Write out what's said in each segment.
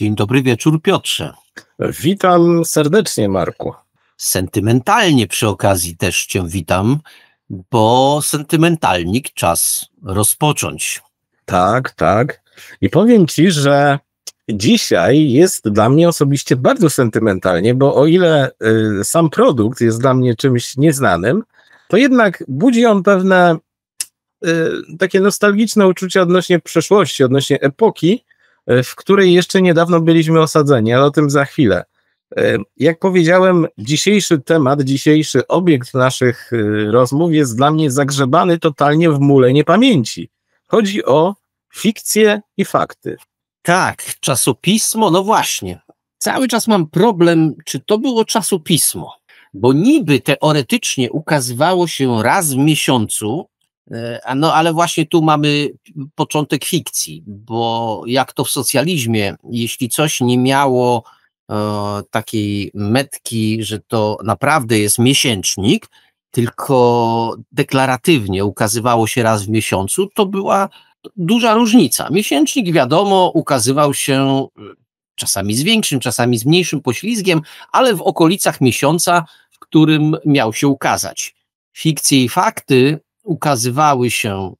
Dzień dobry wieczór, Piotrze. Witam serdecznie, Marku. Sentymentalnie przy okazji też Cię witam, bo sentymentalnik czas rozpocząć. Tak, tak. I powiem Ci, że dzisiaj jest dla mnie osobiście bardzo sentymentalnie, bo o ile y, sam produkt jest dla mnie czymś nieznanym, to jednak budzi on pewne y, takie nostalgiczne uczucia odnośnie przeszłości, odnośnie epoki, w której jeszcze niedawno byliśmy osadzeni, ale o tym za chwilę. E, jak powiedziałem, dzisiejszy temat, dzisiejszy obiekt naszych e, rozmów jest dla mnie zagrzebany totalnie w mule niepamięci. Chodzi o fikcje i fakty. Tak, czasopismo, no właśnie. Cały czas mam problem, czy to było czasopismo, bo niby teoretycznie ukazywało się raz w miesiącu, E, no ale właśnie tu mamy początek fikcji, bo jak to w socjalizmie, jeśli coś nie miało e, takiej metki, że to naprawdę jest miesięcznik, tylko deklaratywnie ukazywało się raz w miesiącu, to była duża różnica. Miesięcznik, wiadomo, ukazywał się e, czasami z większym, czasami z mniejszym poślizgiem, ale w okolicach miesiąca, w którym miał się ukazać. Fikcje i fakty ukazywały się,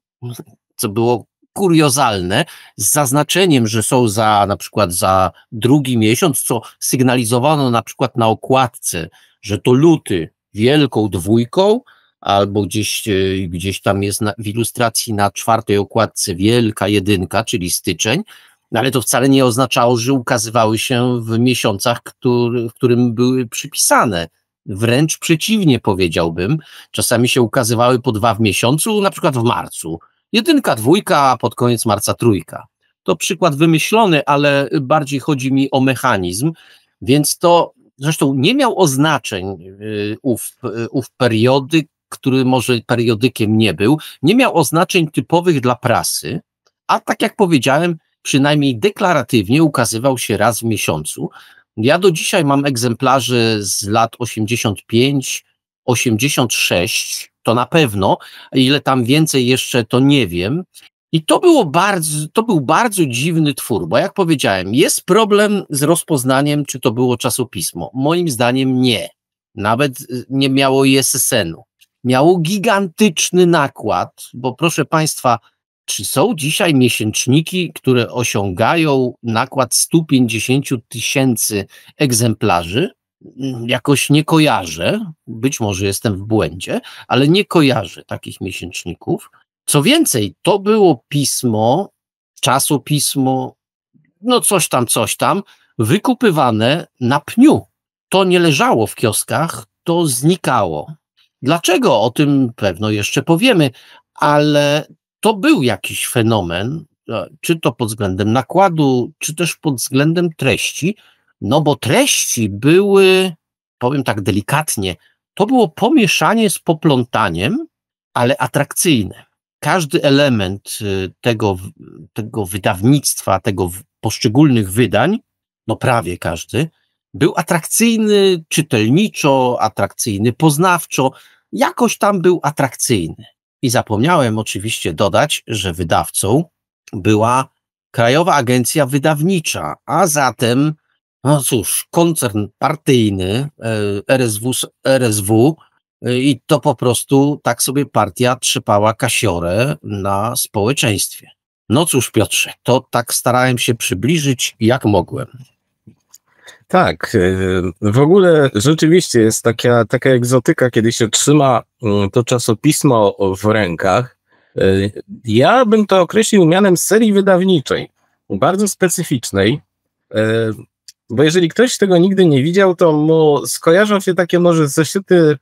co było kuriozalne, z zaznaczeniem, że są za na przykład za drugi miesiąc, co sygnalizowano na przykład na okładce, że to luty wielką dwójką, albo gdzieś, e, gdzieś tam jest na, w ilustracji na czwartej okładce wielka jedynka, czyli styczeń, no ale to wcale nie oznaczało, że ukazywały się w miesiącach, który, w którym były przypisane. Wręcz przeciwnie powiedziałbym. Czasami się ukazywały po dwa w miesiącu, na przykład w marcu. Jedynka, dwójka, a pod koniec marca trójka. To przykład wymyślony, ale bardziej chodzi mi o mechanizm, więc to zresztą nie miał oznaczeń y, ów, y, ów periodyk, który może periodykiem nie był, nie miał oznaczeń typowych dla prasy, a tak jak powiedziałem, przynajmniej deklaratywnie ukazywał się raz w miesiącu, ja do dzisiaj mam egzemplarzy z lat 85, 86, to na pewno, ile tam więcej jeszcze, to nie wiem. I to, było bardzo, to był bardzo dziwny twór, bo jak powiedziałem, jest problem z rozpoznaniem, czy to było czasopismo. Moim zdaniem nie. Nawet y, nie miało ISSN-u. Miało gigantyczny nakład, bo proszę Państwa, czy są dzisiaj miesięczniki, które osiągają nakład 150 tysięcy egzemplarzy? Mm, jakoś nie kojarzę, być może jestem w błędzie, ale nie kojarzę takich miesięczników. Co więcej, to było pismo, czasopismo, no coś tam, coś tam, wykupywane na pniu. To nie leżało w kioskach, to znikało. Dlaczego? O tym pewno jeszcze powiemy, ale to był jakiś fenomen, e, czy to pod względem nakładu, czy też pod względem treści, no bo treści były, powiem tak delikatnie, to było pomieszanie z poplątaniem, ale atrakcyjne. Każdy element e, tego, tego wydawnictwa, tego poszczególnych wydań, no prawie każdy, był atrakcyjny czytelniczo, atrakcyjny poznawczo, jakoś tam był atrakcyjny. I zapomniałem oczywiście dodać, że wydawcą była Krajowa Agencja Wydawnicza, a zatem, no cóż, koncern partyjny e, RSW, RSW e, i to po prostu tak sobie partia trzepała kasiorę na społeczeństwie. No cóż, Piotrze, to tak starałem się przybliżyć, jak mogłem. Tak, y, w ogóle rzeczywiście jest taka, taka egzotyka, kiedy się trzyma mm, to czasopismo w rękach. Y, ja bym to określił mianem serii wydawniczej, bardzo specyficznej, y, bo jeżeli ktoś tego nigdy nie widział, to mu skojarzą się takie może zeszyty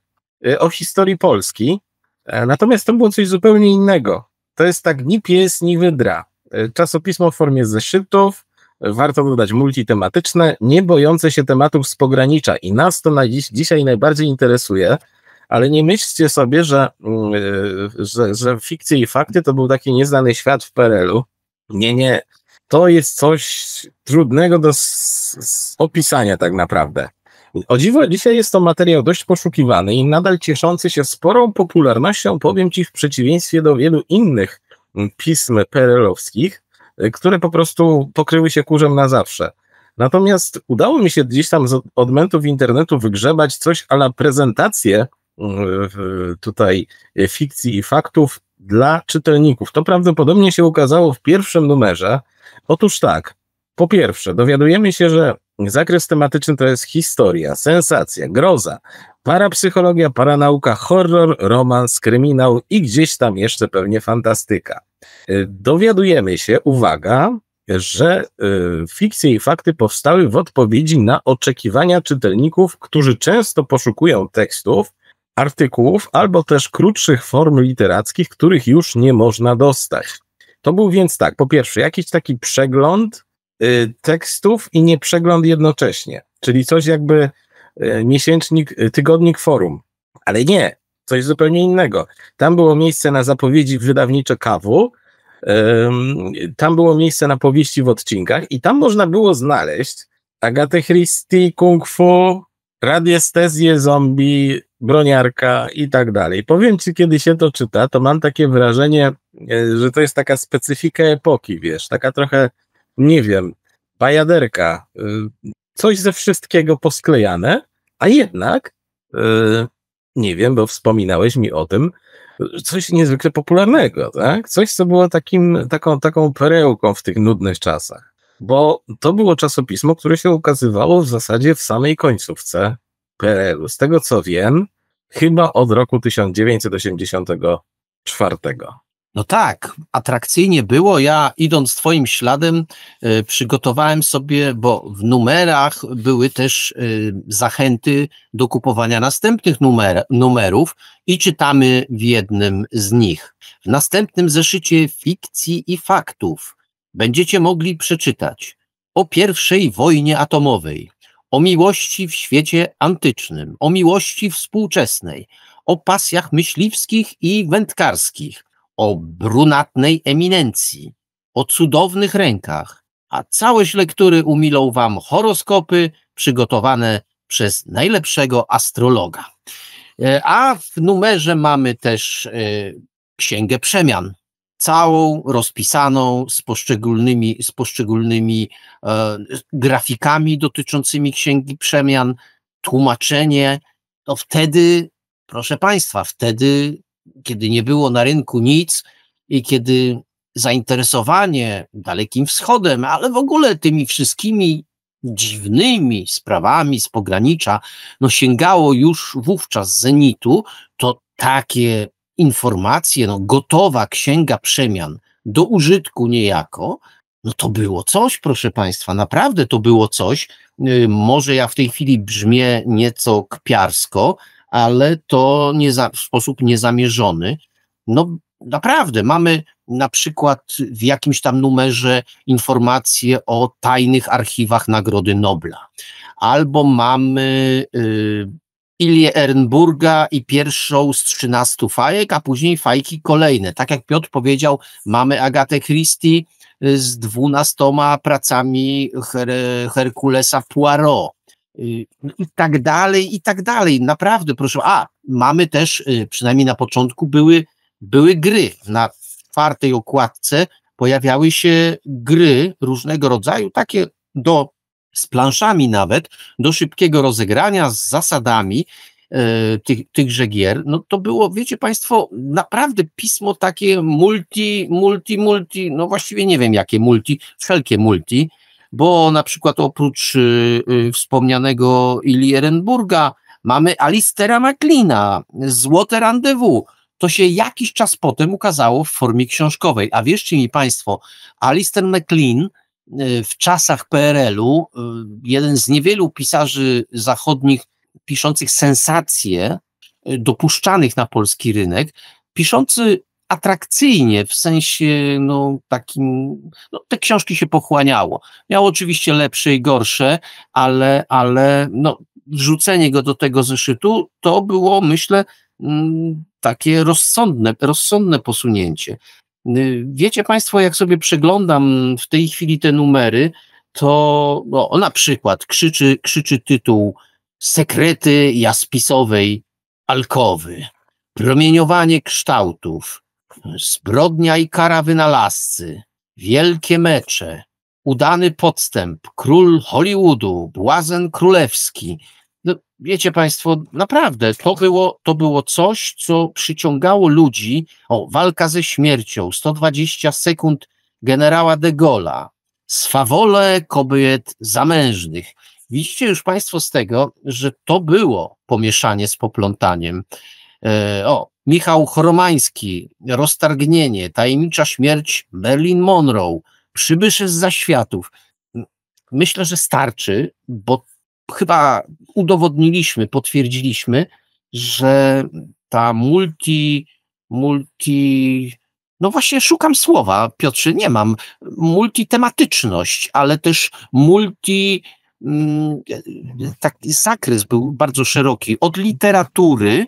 o historii Polski, e, natomiast to było coś zupełnie innego. To jest tak ni pies, ni wydra. Czasopismo w formie zeszytów, warto dodać multitematyczne, nie bojące się tematów z pogranicza i nas to na dziś, dzisiaj najbardziej interesuje, ale nie myślcie sobie, że, mm, e, że, że fikcje i fakty to był taki nieznany świat w PRL-u. Nie, nie. To jest coś trudnego do opisania tak naprawdę. O dziwo, dzisiaj jest to materiał dość poszukiwany i nadal cieszący się sporą popularnością, powiem Ci, w przeciwieństwie do wielu innych mm, pism perelowskich, Y, które po prostu pokryły się kurzem na zawsze. Natomiast udało mi się gdzieś tam z odmentów internetu wygrzebać coś la prezentację y, tutaj y, fikcji i faktów dla czytelników. To prawdopodobnie się ukazało w pierwszym numerze. Otóż tak, po pierwsze, dowiadujemy się, że zakres tematyczny to jest historia, sensacja, groza, parapsychologia, paranauka, horror, romans, kryminał i gdzieś tam jeszcze pewnie fantastyka. Y, dowiadujemy się, uwaga, że y, fikcje i fakty powstały w odpowiedzi na oczekiwania czytelników, którzy często poszukują tekstów, artykułów albo też krótszych form literackich, których już nie można dostać. To był więc tak, po pierwsze, jakiś taki przegląd y, tekstów i nie przegląd jednocześnie, czyli coś jakby miesięcznik, tygodnik forum. Ale nie, coś zupełnie innego. Tam było miejsce na zapowiedzi wydawnicze kawu, tam było miejsce na powieści w odcinkach i tam można było znaleźć Agatę Christie, Kung Fu, radiestezję zombie, broniarka i tak dalej. Powiem ci, kiedy się to czyta, to mam takie wrażenie, e, że to jest taka specyfika epoki, wiesz, taka trochę, nie wiem, bajaderka, e, coś ze wszystkiego posklejane, a jednak e, nie wiem, bo wspominałeś mi o tym, coś niezwykle popularnego, tak? Coś, co było takim, taką, taką perełką w tych nudnych czasach. Bo to było czasopismo, które się ukazywało w zasadzie w samej końcówce PRL-u. Z tego co wiem, chyba od roku 1984. No tak, atrakcyjnie było. Ja idąc Twoim śladem, e, przygotowałem sobie, bo w numerach były też e, zachęty do kupowania następnych numer, numerów i czytamy w jednym z nich. W następnym zeszycie fikcji i faktów będziecie mogli przeczytać o pierwszej wojnie atomowej, o miłości w świecie antycznym, o miłości współczesnej, o pasjach myśliwskich i wędkarskich o brunatnej eminencji, o cudownych rękach, a całość lektury umilą Wam horoskopy przygotowane przez najlepszego astrologa. E, a w numerze mamy też e, Księgę Przemian, całą rozpisaną z poszczególnymi, z poszczególnymi e, grafikami dotyczącymi Księgi Przemian, tłumaczenie, to wtedy, proszę Państwa, wtedy kiedy nie było na rynku nic i kiedy zainteresowanie Dalekim Wschodem, ale w ogóle tymi wszystkimi dziwnymi sprawami z pogranicza, no sięgało już wówczas zenitu, to takie informacje, no gotowa księga przemian do użytku niejako, no to było coś, proszę Państwa, naprawdę to było coś. Y, może ja w tej chwili brzmię nieco kpiarsko, ale to nie za, w sposób niezamierzony. No naprawdę, mamy na przykład w jakimś tam numerze informacje o tajnych archiwach Nagrody Nobla, albo mamy y, Ilię Ernburga i pierwszą z 13 fajek, a później fajki kolejne. Tak jak Piotr powiedział, mamy Agatę Christie y, z dwunastoma pracami Her Herkulesa Poirot. Y, no i tak dalej, i tak dalej. Naprawdę, proszę. A, mamy też, y, przynajmniej na początku, były, były gry. Na czwartej okładce pojawiały się gry różnego rodzaju, takie do, z planszami nawet, do szybkiego rozegrania, z zasadami e, tych, tychże gier. No to było, wiecie Państwo, naprawdę pismo takie multi, multi, multi, no właściwie nie wiem jakie multi, wszelkie multi, bo na przykład oprócz y, y, wspomnianego Ili Ehrenburga mamy Alistera McLeana, Złote Rendezvous, to się jakiś czas potem ukazało w formie książkowej. A wierzcie mi Państwo, Alistair McLean y, w czasach PRL-u, jeden z niewielu pisarzy zachodnich piszących sensacje dopuszczanych na polski rynek, piszący atrakcyjnie, w sensie no, takim, no, te książki się pochłaniało. Miał oczywiście lepsze i gorsze, ale, ale no, wrzucenie go do tego zeszytu to było, myślę, mm, takie rozsądne, rozsądne posunięcie. Y, wiecie Państwo, jak sobie przeglądam w tej chwili te numery, to no, na przykład krzyczy, krzyczy tytuł Sekrety jaspisowej alkowy, promieniowanie kształtów, Zbrodnia i kara wynalazcy, wielkie mecze, udany podstęp, król Hollywoodu, błazen królewski. No, wiecie Państwo, naprawdę to było, to było coś, co przyciągało ludzi. O, walka ze śmiercią, 120 sekund generała de Gaulle'a, swawole kobiet zamężnych. Widzicie już Państwo z tego, że to było pomieszanie z poplątaniem. E, o, Michał Choromański, Roztargnienie, Tajemnicza Śmierć Berlin Monroe, Przybysze z zaświatów. Myślę, że starczy, bo chyba udowodniliśmy, potwierdziliśmy, że ta multi, multi, no właśnie szukam słowa, Piotrze, nie mam, multitematyczność, ale też multi, mm, taki zakres był bardzo szeroki, od literatury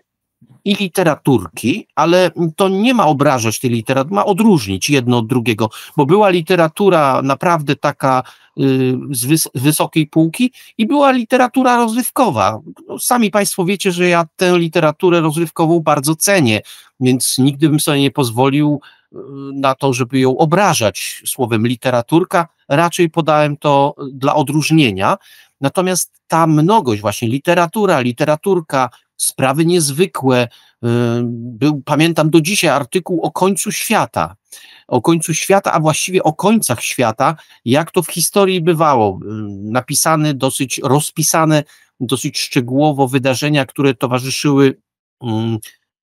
i literaturki, ale to nie ma obrażać tej literatury, ma odróżnić jedno od drugiego, bo była literatura naprawdę taka y, z wys wysokiej półki i była literatura rozrywkowa. No, sami Państwo wiecie, że ja tę literaturę rozrywkową bardzo cenię, więc nigdy bym sobie nie pozwolił y, na to, żeby ją obrażać słowem literaturka. Raczej podałem to dla odróżnienia. Natomiast ta mnogość, właśnie literatura, literaturka, sprawy niezwykłe. Y, był, pamiętam do dzisiaj artykuł o końcu świata. O końcu świata, a właściwie o końcach świata, jak to w historii bywało. Y, napisane, dosyć rozpisane, dosyć szczegółowo wydarzenia, które towarzyszyły um,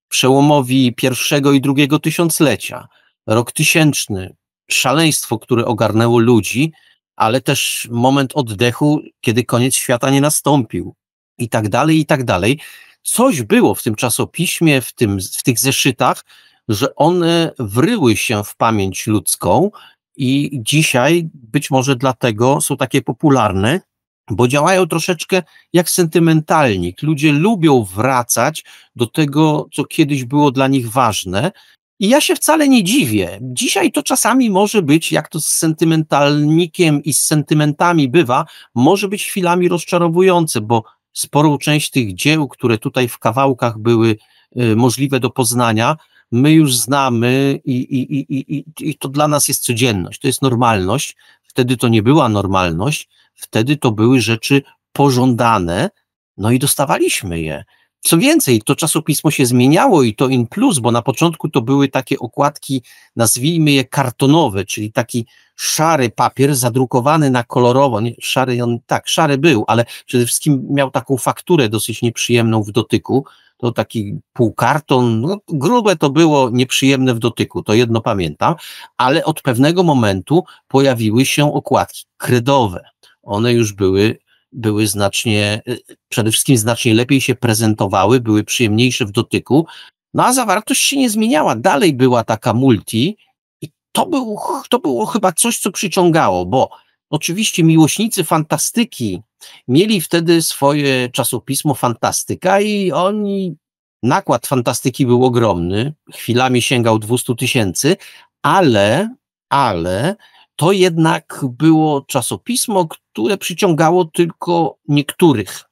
przełomowi pierwszego i drugiego tysiąclecia. Rok tysięczny, szaleństwo, które ogarnęło ludzi, ale też moment oddechu, kiedy koniec świata nie nastąpił, i tak dalej, i tak dalej coś było w tym czasopiśmie, w, tym, w tych zeszytach, że one wryły się w pamięć ludzką i dzisiaj być może dlatego są takie popularne, bo działają troszeczkę jak sentymentalnik. Ludzie lubią wracać do tego, co kiedyś było dla nich ważne. I ja się wcale nie dziwię. Dzisiaj to czasami może być, jak to z sentymentalnikiem i z sentymentami bywa, może być chwilami rozczarowujące, bo sporą część tych dzieł, które tutaj w kawałkach były y, możliwe do poznania, my już znamy i, i, i, i, i to dla nas jest codzienność, to jest normalność. Wtedy to nie była normalność, wtedy to były rzeczy pożądane, no i dostawaliśmy je. Co więcej, to czasopismo się zmieniało i to in plus, bo na początku to były takie okładki, nazwijmy je kartonowe, czyli taki szary papier zadrukowany na kolorowo. Nie, szary on, tak, szary był, ale przede wszystkim miał taką fakturę dosyć nieprzyjemną w dotyku. To taki półkarton, no, grube to było, nieprzyjemne w dotyku, to jedno pamiętam, ale od pewnego momentu pojawiły się okładki kredowe. One już były były znacznie, y, przede wszystkim znacznie lepiej się prezentowały, były przyjemniejsze w dotyku, no a zawartość się nie zmieniała, dalej była taka multi i to, był, to było chyba coś, co przyciągało, bo oczywiście miłośnicy fantastyki mieli wtedy swoje czasopismo Fantastyka i oni, nakład fantastyki był ogromny, chwilami sięgał 200 tysięcy, ale, ale to jednak było czasopismo, które przyciągało tylko niektórych,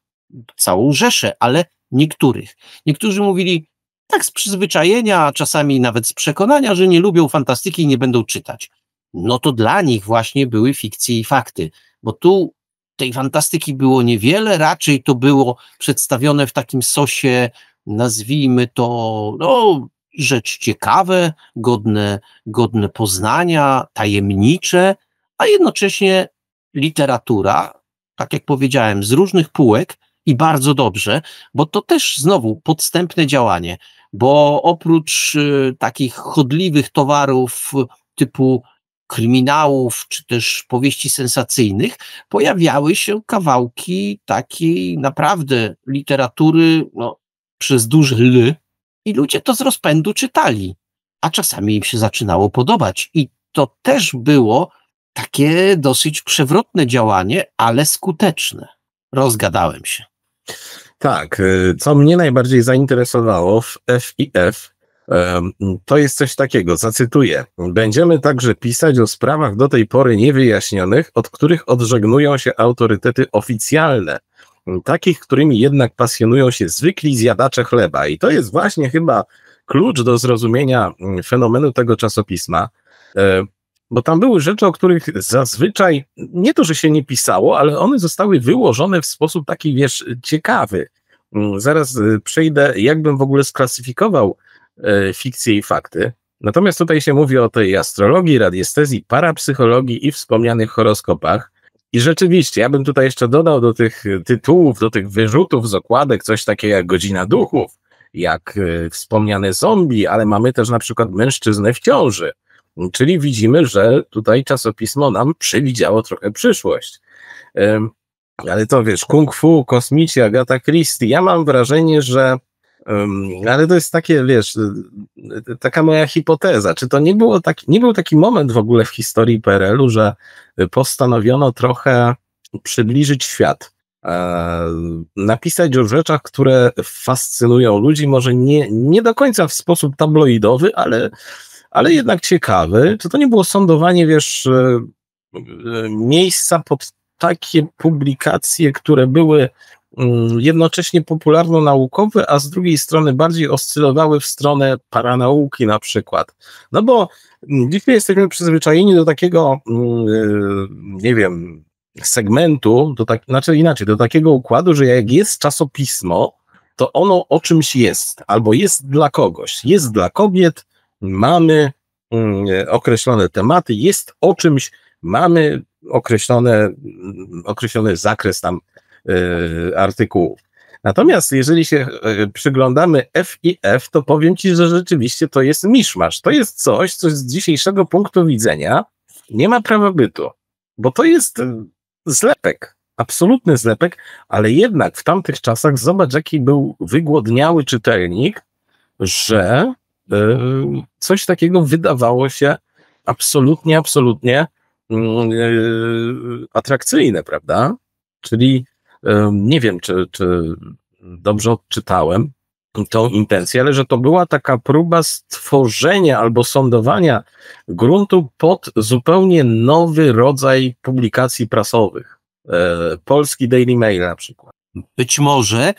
całą rzeszę, ale niektórych. Niektórzy mówili tak z przyzwyczajenia, a czasami nawet z przekonania, że nie lubią fantastyki i nie będą czytać. No to dla nich właśnie były fikcje i fakty, bo tu tej fantastyki było niewiele, raczej to było przedstawione w takim sosie, nazwijmy to, no, rzecz ciekawe, godne, godne poznania, tajemnicze, a jednocześnie literatura, tak jak powiedziałem, z różnych półek i bardzo dobrze, bo to też znowu podstępne działanie, bo oprócz y, takich chodliwych towarów y, typu kryminałów czy też powieści sensacyjnych, pojawiały się kawałki takiej naprawdę literatury no, przez duży L i ludzie to z rozpędu czytali, a czasami im się zaczynało podobać i to też było takie dosyć przewrotne działanie, ale skuteczne. Rozgadałem się. Tak, y, co mnie najbardziej zainteresowało w FIF, to jest coś takiego, zacytuję. Będziemy także pisać o sprawach do tej pory niewyjaśnionych, od których odżegnują się autorytety oficjalne, takich, którymi jednak pasjonują się zwykli zjadacze chleba. I to jest właśnie chyba klucz do zrozumienia mm, fenomenu tego czasopisma. E, bo tam były rzeczy, o których zazwyczaj nie to, że się nie pisało, ale one zostały wyłożone w sposób taki, wiesz, ciekawy. Mm, zaraz y, przejdę, jakbym w ogóle sklasyfikował e, fikcje i fakty. Natomiast tutaj się mówi o tej astrologii, radiestezji, parapsychologii i wspomnianych horoskopach. I rzeczywiście, ja bym tutaj jeszcze dodał do tych tytułów, do tych wyrzutów z okładek coś takiego jak godzina duchów, jak e, wspomniane zombie, ale mamy też na przykład mężczyznę w ciąży Czyli widzimy, że tutaj czasopismo nam przewidziało trochę przyszłość. Ale to wiesz, kung fu, kosmici, Agata Christie, ja mam wrażenie, że ale to jest takie, wiesz, y, y, taka moja hipoteza. Czy to nie, było tak, nie był taki moment w ogóle w historii PRL-u, że postanowiono trochę przybliżyć świat, napisać o rzeczach, które fascynują ludzi, może nie, nie do końca w sposób tabloidowy, ale ale jednak ciekawy, czy to nie było sądowanie, wiesz, e, e, miejsca pod takie publikacje, które były mm, jednocześnie popularno-naukowe, a z drugiej strony bardziej oscylowały w stronę paranauki na przykład. No bo mm, dzisiaj jesteśmy przyzwyczajeni do takiego, mm, e, nie wiem, segmentu, do tak, znaczy inaczej, do takiego układu, że jak jest czasopismo, to ono o czymś jest, albo jest dla kogoś, jest dla kobiet, mamy mm, e, określone tematy, jest o czymś, mamy określone, mm, określony zakres tam e, artykułów. Natomiast jeżeli się e, przyglądamy F i F, to powiem Ci, że rzeczywiście to jest miszmasz. To jest coś, co z dzisiejszego punktu widzenia nie ma prawa bytu, bo to jest zlepek, absolutny zlepek, ale jednak w tamtych czasach zobacz, jaki był wygłodniały czytelnik, że E, coś takiego wydawało się absolutnie, absolutnie mm, e, atrakcyjne, prawda? Czyli e, nie wiem, czy, czy dobrze odczytałem tą intencję, ale że to była taka próba stworzenia albo sądowania gruntu pod zupełnie nowy rodzaj publikacji prasowych. Polski Daily Mail na przykład. Być może,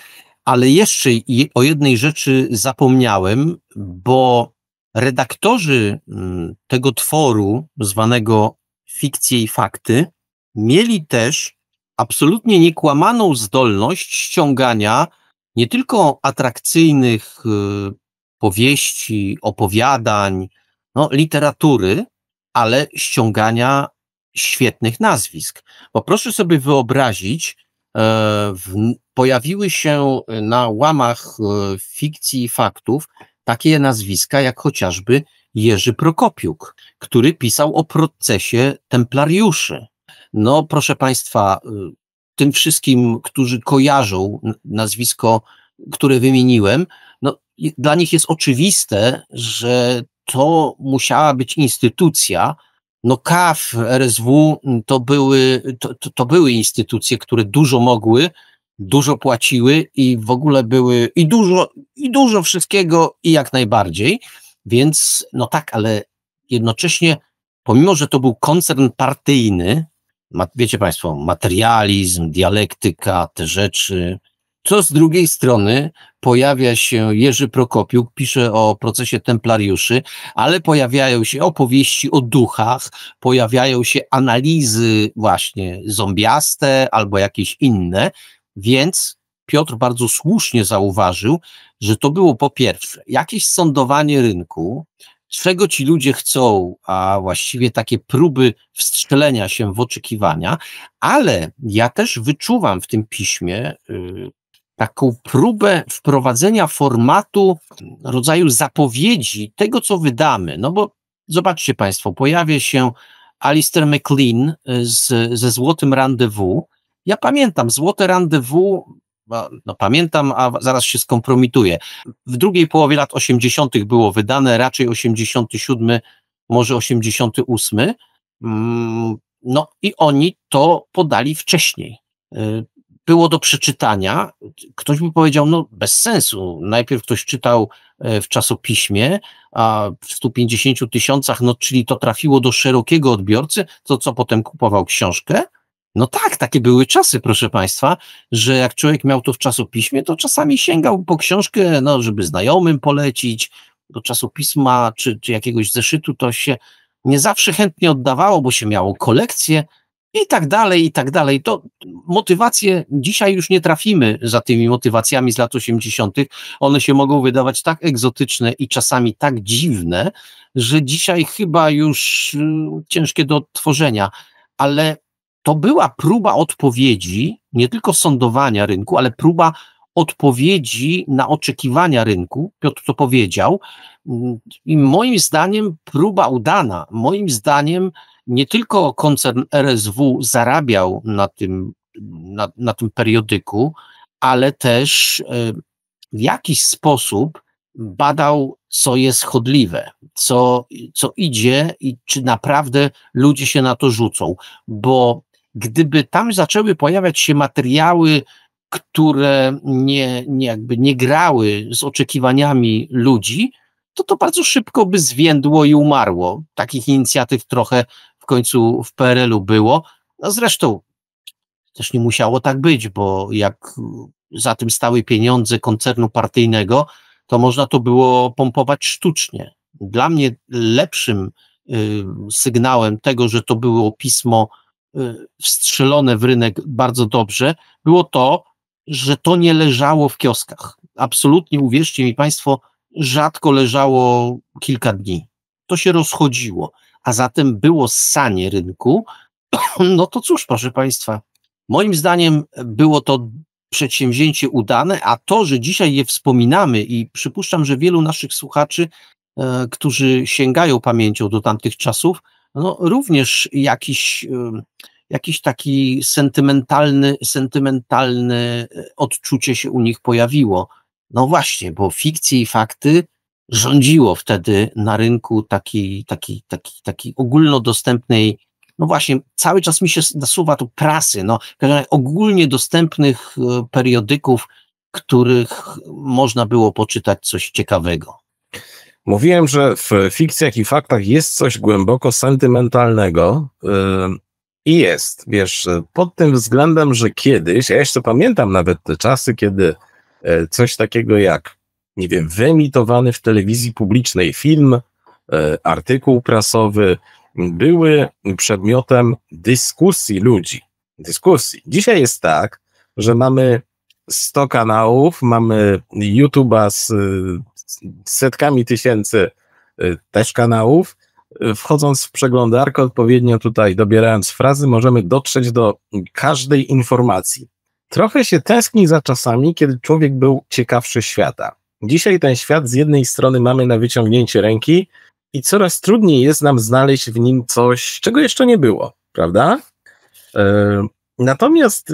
ale jeszcze o jednej rzeczy zapomniałem, bo redaktorzy mm, tego tworu, zwanego Fikcje i Fakty, mieli też absolutnie niekłamaną zdolność ściągania nie tylko atrakcyjnych y, powieści, opowiadań, no, literatury, ale ściągania świetnych nazwisk. Bo proszę sobie wyobrazić, E, pojawiły się na łamach e, fikcji i faktów takie nazwiska jak chociażby Jerzy Prokopiuk, który pisał o procesie templariuszy. No, proszę Państwa, e, tym wszystkim, którzy kojarzą nazwisko, które wymieniłem, no, dla nich jest oczywiste, że to musiała być instytucja, no KAF, RSW mm, to były, to, to, to były instytucje, które dużo mogły, dużo płaciły i w ogóle były i dużo, i dużo wszystkiego i jak najbardziej, więc no tak, ale jednocześnie pomimo, że to był koncern partyjny, ma, wiecie Państwo, materializm, dialektyka, te rzeczy, co z drugiej strony pojawia się Jerzy Prokopiuk, pisze o procesie templariuszy, ale pojawiają się opowieści o duchach, pojawiają się analizy właśnie zombiaste albo jakieś inne, więc Piotr bardzo słusznie zauważył, że to było po pierwsze jakieś sądowanie rynku, czego ci ludzie chcą, a właściwie takie próby wstrzelenia się w oczekiwania, ale ja też wyczuwam w tym piśmie, y, taką próbę wprowadzenia formatu, rodzaju zapowiedzi tego, co wydamy. No bo zobaczcie Państwo, pojawia się Alistair McLean y, z, ze Złotym Randewu. Ja pamiętam, Złote Randewu, no, no pamiętam, a zaraz się skompromituję. W drugiej połowie lat 80. było wydane, raczej 87, może 88. Mm, no i oni to podali wcześniej. Y, było do przeczytania, ktoś by powiedział, no bez sensu. Najpierw ktoś czytał e, w czasopiśmie, a w 150 tysiącach, no czyli to trafiło do szerokiego odbiorcy, to co potem kupował książkę? No tak, takie były czasy, proszę Państwa, że jak człowiek miał to w czasopiśmie, to czasami sięgał po książkę, no, żeby znajomym polecić, do czasopisma czy, czy jakiegoś zeszytu, to się nie zawsze chętnie oddawało, bo się miało kolekcję, i tak dalej, i tak dalej. To motywacje dzisiaj już nie trafimy za tymi motywacjami z lat 80. One się mogą wydawać tak egzotyczne i czasami tak dziwne, że dzisiaj chyba już mm, ciężkie do odtworzenia, ale to była próba odpowiedzi, nie tylko sądowania rynku, ale próba odpowiedzi na oczekiwania rynku. Piotr to powiedział. Mm, I moim zdaniem próba udana. Moim zdaniem nie tylko koncern RSW zarabiał na tym, na, na tym periodyku, ale też e, w jakiś sposób badał, co jest chodliwe, co, co idzie i czy naprawdę ludzie się na to rzucą. Bo gdyby tam zaczęły pojawiać się materiały, które nie, nie, jakby nie grały z oczekiwaniami ludzi, to to bardzo szybko by zwiędło i umarło. Takich inicjatyw trochę w końcu w PRL-u było. No zresztą też nie musiało tak być, bo jak za tym stały pieniądze koncernu partyjnego, to można to było pompować sztucznie. Dla mnie lepszym y, sygnałem tego, że to było pismo y, wstrzelone w rynek bardzo dobrze, było to, że to nie leżało w kioskach. Absolutnie, uwierzcie mi Państwo, rzadko leżało kilka dni. To się rozchodziło a zatem było ssanie rynku, no to cóż, proszę Państwa, moim zdaniem było to przedsięwzięcie udane, a to, że dzisiaj je wspominamy i przypuszczam, że wielu naszych słuchaczy, e, którzy sięgają pamięcią do tamtych czasów, no również jakiś, e, jakiś taki sentymentalny, sentymentalne e, odczucie się u nich pojawiło. No właśnie, bo fikcje i fakty rządziło wtedy na rynku takiej, taki, taki takiej ogólnodostępnej, no właśnie, cały czas mi się nasuwa tu prasy, no, ogólnie dostępnych e, periodyków, których można było poczytać coś ciekawego. Mówiłem, że w fikcjach i faktach jest coś głęboko sentymentalnego e, i jest, wiesz, e, pod tym względem, że kiedyś, ja jeszcze pamiętam nawet te czasy, kiedy coś takiego jak nie wiem, wyemitowany w telewizji publicznej film, e, artykuł prasowy były przedmiotem dyskusji ludzi. Dyskusji. Dzisiaj jest tak, że mamy 100 kanałów, mamy YouTube'a z setkami tysięcy e, też kanałów. E, wchodząc w przeglądarkę, odpowiednio tutaj dobierając frazy, możemy dotrzeć do każdej informacji. Trochę się tęskni za czasami, kiedy człowiek był ciekawszy świata Dzisiaj ten świat z jednej strony mamy na wyciągnięcie ręki i coraz trudniej jest nam znaleźć w nim coś, czego jeszcze nie było, prawda? E, natomiast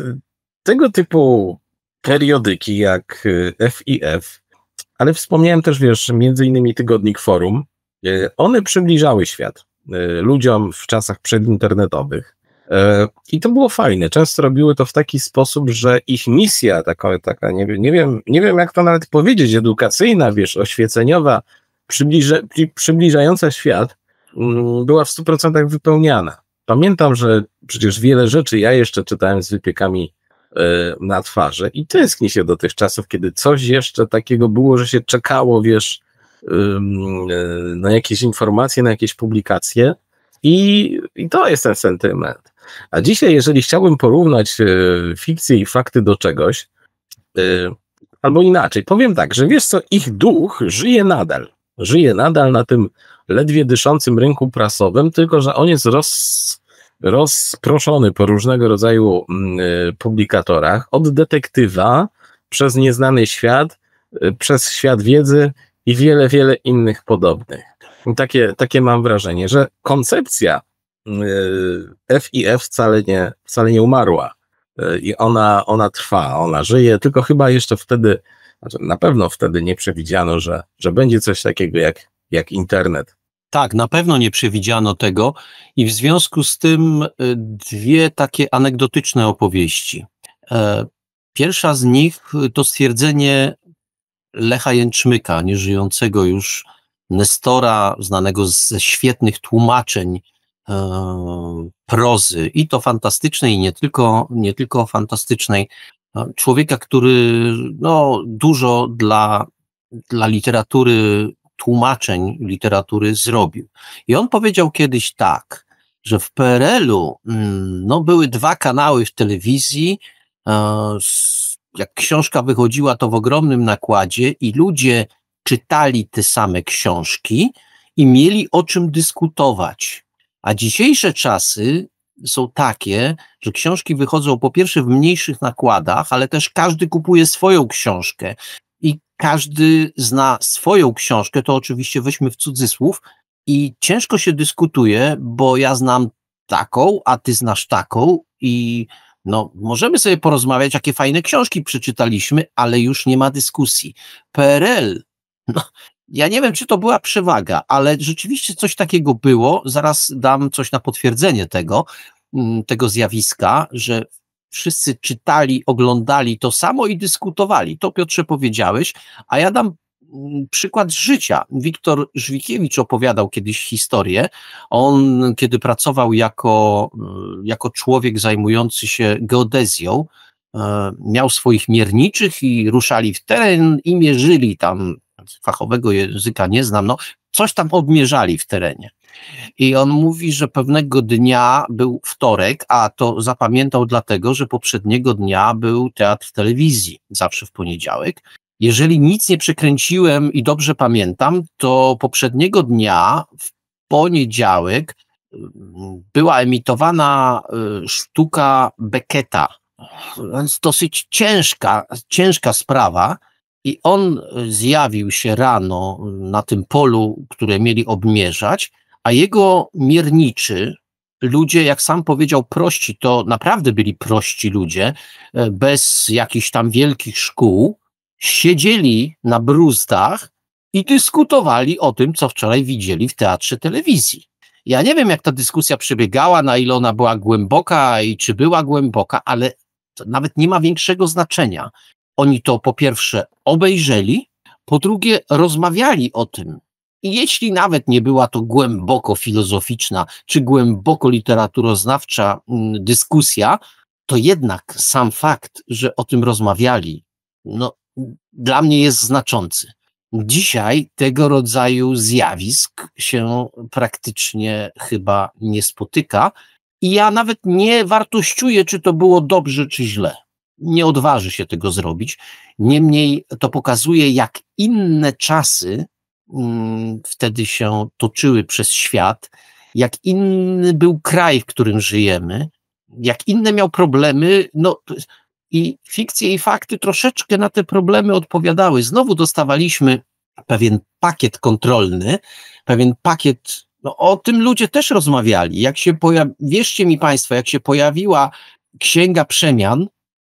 tego typu periodyki jak FIF, e, ale wspomniałem też, wiesz, między innymi tygodnik forum, e, one przybliżały świat ludziom w czasach przedinternetowych. E, I to było fajne. Często robiły to w taki sposób, że ich misja, taka, taka nie, nie, wiem, nie wiem jak to nawet powiedzieć, edukacyjna, wiesz, oświeceniowa, przybliża, przybliżająca świat, mm, była w 100% wypełniana. Pamiętam, że przecież wiele rzeczy ja jeszcze czytałem z wypiekami e, na twarzy i tęskni się do tych czasów, kiedy coś jeszcze takiego było, że się czekało, wiesz, e, na jakieś informacje, na jakieś publikacje. I, I, to jest ten sentyment. A dzisiaj, jeżeli chciałbym porównać e, fikcję i fakty do czegoś, e, albo inaczej, powiem tak, że wiesz co, ich duch żyje nadal. Żyje nadal na tym ledwie dyszącym rynku prasowym, tylko że on jest roz, rozproszony po różnego rodzaju mm, e, publikatorach, od detektywa przez nieznany świat, przez świat wiedzy i wiele, wiele innych podobnych. Takie, takie mam wrażenie, że koncepcja FIF wcale nie, wcale nie umarła e, i ona, ona trwa, ona żyje, tylko chyba jeszcze wtedy, znaczy na pewno wtedy nie przewidziano, że, że będzie coś takiego jak, jak internet. Tak, na pewno nie przewidziano tego i w związku z tym e, dwie takie anegdotyczne opowieści. E, pierwsza z nich to stwierdzenie Lecha Jęczmyka, nieżyjącego już Nestora, znanego ze świetnych tłumaczeń E, prozy i to fantastycznej, i nie tylko, nie tylko fantastycznej. No, człowieka, który no, dużo dla, dla literatury, tłumaczeń literatury zrobił. I on powiedział kiedyś tak, że w PRL-u mm, no, były dwa kanały w telewizji. E, jak książka wychodziła, to w ogromnym nakładzie, i ludzie czytali te same książki i mieli o czym dyskutować a dzisiejsze czasy są takie, że książki wychodzą po pierwsze w mniejszych nakładach, ale też każdy kupuje swoją książkę i każdy zna swoją książkę, to oczywiście weźmy w cudzysłów i ciężko się dyskutuje, bo ja znam taką, a ty znasz taką i no, możemy sobie porozmawiać, jakie fajne książki przeczytaliśmy, ale już nie ma dyskusji. PRL, no, ja nie wiem, czy to była przewaga, ale rzeczywiście coś takiego było. Zaraz dam coś na potwierdzenie tego, mm, tego zjawiska, że wszyscy czytali, oglądali to samo i dyskutowali. To Piotrze powiedziałeś, a ja dam mm, przykład z życia. Wiktor Żwikiewicz opowiadał kiedyś historię. On, kiedy pracował jako, e, jako człowiek zajmujący się geodezją, e, miał swoich mierniczych i ruszali w teren i mierzyli tam fachowego języka nie znam, no coś tam obmierzali w terenie. I on mówi, że pewnego dnia był wtorek, a to zapamiętał dlatego, że poprzedniego dnia był teatr w telewizji, zawsze w poniedziałek. Jeżeli nic nie przekręciłem i dobrze pamiętam, to poprzedniego dnia w poniedziałek y, była emitowana y, sztuka Becketa. Dosyć ciężka, ciężka sprawa i on e, zjawił się rano e, na tym polu, które mieli obmierzać, a jego mierniczy, ludzie, jak sam powiedział, prości, to naprawdę byli prości ludzie, e, bez jakichś tam wielkich szkół, siedzieli na bruzdach i dyskutowali o tym, co wczoraj widzieli w teatrze telewizji. Ja nie wiem, jak ta dyskusja przebiegała, na ile ona była głęboka i czy była głęboka, ale to nawet nie ma większego znaczenia. Oni to po pierwsze obejrzeli, po drugie rozmawiali o tym. I jeśli nawet nie była to głęboko filozoficzna czy głęboko literaturoznawcza mm, dyskusja, to jednak sam fakt, że o tym rozmawiali, no, dla mnie jest znaczący. Dzisiaj tego rodzaju zjawisk się praktycznie chyba nie spotyka i ja nawet nie wartościuję, czy to było dobrze, czy źle nie odważy się tego zrobić. Niemniej to pokazuje, jak inne czasy mm, wtedy się toczyły przez świat, jak inny był kraj, w którym żyjemy, jak inne miał problemy, no i fikcje i fakty troszeczkę na te problemy odpowiadały. Znowu dostawaliśmy pewien pakiet kontrolny, pewien pakiet, no, o tym ludzie też rozmawiali. Jak się pojawi, wierzcie mi Państwo, jak się pojawiła Księga Przemian,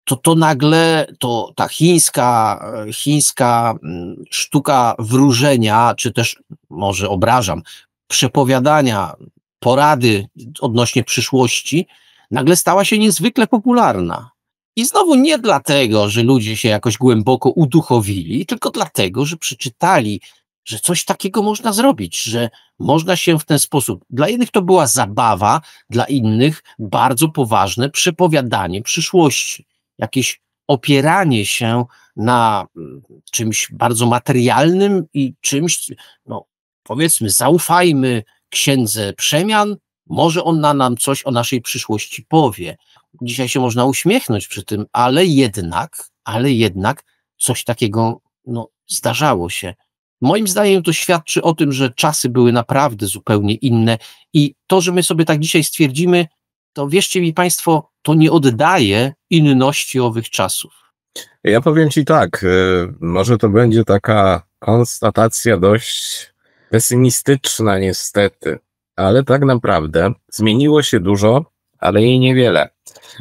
to to nagle to ta chińska, chińska mm, sztuka wróżenia, czy też może obrażam, przepowiadania, porady odnośnie przyszłości, nagle stała się niezwykle popularna. I znowu nie dlatego, że ludzie się jakoś głęboko uduchowili, tylko dlatego, że przeczytali, że coś takiego można zrobić, że można się w ten sposób. Dla jednych to była zabawa, dla innych bardzo poważne przepowiadanie przyszłości jakieś opieranie się na mm, czymś bardzo materialnym i czymś, no powiedzmy, zaufajmy księdze przemian, może on na nam coś o naszej przyszłości powie. Dzisiaj się można uśmiechnąć przy tym, ale jednak, ale jednak coś takiego no, zdarzało się. Moim zdaniem to świadczy o tym, że czasy były naprawdę zupełnie inne i to, że my sobie tak dzisiaj stwierdzimy, to wierzcie mi Państwo, to nie oddaje inności owych czasów. Ja powiem Ci tak, y, może to będzie taka konstatacja dość pesymistyczna, niestety, ale tak naprawdę zmieniło się dużo, ale jej niewiele.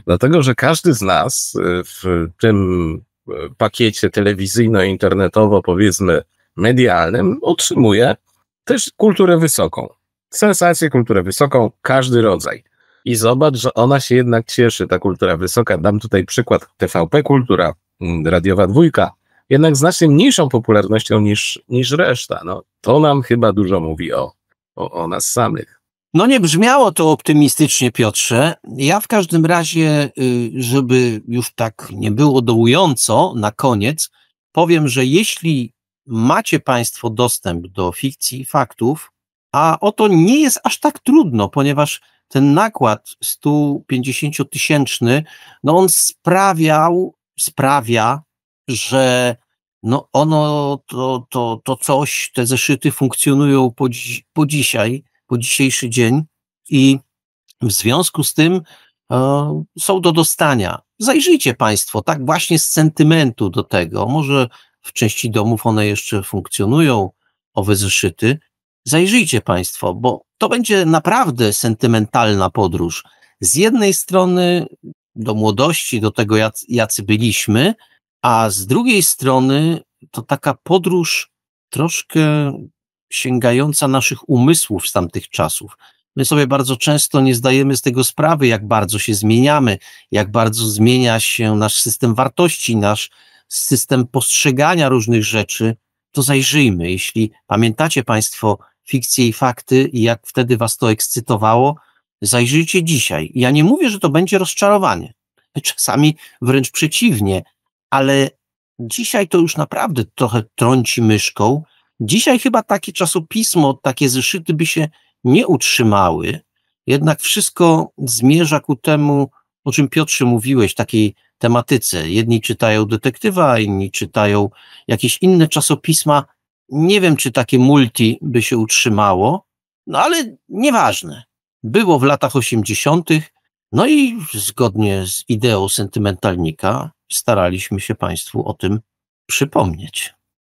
Dlatego, że każdy z nas y, w tym y, pakiecie telewizyjno-internetowo, powiedzmy, medialnym, otrzymuje też kulturę wysoką. Sensację, kulturę wysoką, każdy rodzaj i zobacz, że ona się jednak cieszy, ta kultura wysoka. Dam tutaj przykład TVP Kultura, mm, radiowa dwójka, jednak znacznie mniejszą popularnością niż, niż reszta. No, to nam chyba dużo mówi o, o, o nas samych. No nie brzmiało to optymistycznie, Piotrze. Ja w każdym razie, y, żeby już tak nie było dołująco na koniec, powiem, że jeśli macie Państwo dostęp do fikcji i faktów, a o to nie jest aż tak trudno, ponieważ ten nakład 150 tysięczny, no on sprawiał, sprawia, że no ono, to, to, to coś, te zeszyty funkcjonują po, dziś, po dzisiaj, po dzisiejszy dzień i w związku z tym e, są do dostania. Zajrzyjcie Państwo, tak właśnie z sentymentu do tego. Może w części domów one jeszcze funkcjonują, owe zeszyty, zajrzyjcie Państwo, bo to będzie naprawdę sentymentalna podróż. Z jednej strony do młodości, do tego, jacy, byliśmy, a z drugiej strony to taka podróż troszkę sięgająca naszych umysłów z tamtych czasów. My sobie bardzo często nie zdajemy z tego sprawy, jak bardzo się zmieniamy, jak bardzo zmienia się nasz system wartości, nasz system postrzegania różnych rzeczy. To zajrzyjmy. Jeśli pamiętacie Państwo fikcje i fakty i jak wtedy was to ekscytowało, zajrzyjcie dzisiaj. Ja nie mówię, że to będzie rozczarowanie. Czasami wręcz przeciwnie, ale dzisiaj to już naprawdę trochę trąci myszką. Dzisiaj chyba takie czasopismo, takie zeszyty by się nie utrzymały, jednak wszystko zmierza ku temu, o czym Piotrze mówiłeś, takiej tematyce. Jedni czytają detektywa, inni czytają jakieś inne czasopisma, nie wiem, czy takie multi by się utrzymało, no ale nieważne. Było w latach 80., no i zgodnie z ideą sentymentalnika staraliśmy się Państwu o tym przypomnieć.